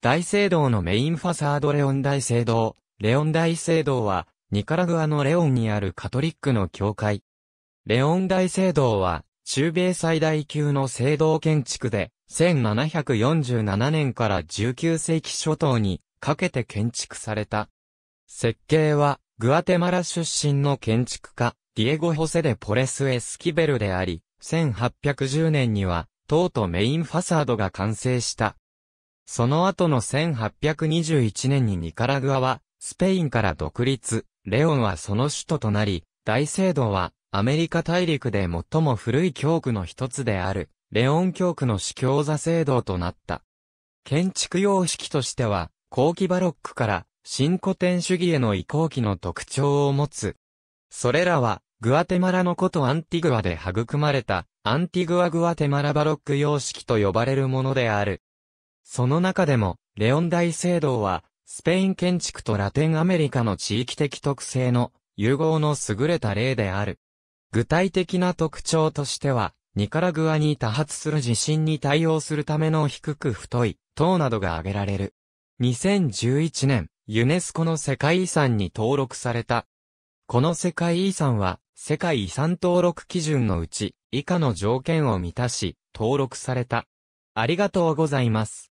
大聖堂のメインファサードレオン大聖堂。レオン大聖堂は、ニカラグアのレオンにあるカトリックの教会。レオン大聖堂は、中米最大級の聖堂建築で、1747年から19世紀初頭にかけて建築された。設計は、グアテマラ出身の建築家、ディエゴ・ホセデ・ポレス・エスキベルであり、1810年には、塔とメインファサードが完成した。その後の1821年にニカラグアは、スペインから独立、レオンはその首都となり、大聖堂は、アメリカ大陸で最も古い教区の一つである、レオン教区の司教座聖堂となった。建築様式としては、後期バロックから新古典主義への移行期の特徴を持つ。それらは、グアテマラの古都アンティグアで育まれた、アンティグア・グアテマラバロック様式と呼ばれるものである。その中でも、レオン大聖堂は、スペイン建築とラテンアメリカの地域的特性の融合の優れた例である。具体的な特徴としては、ニカラグアに多発する地震に対応するための低く太い塔などが挙げられる。2011年、ユネスコの世界遺産に登録された。この世界遺産は、世界遺産登録基準のうち、以下の条件を満たし、登録された。ありがとうございます。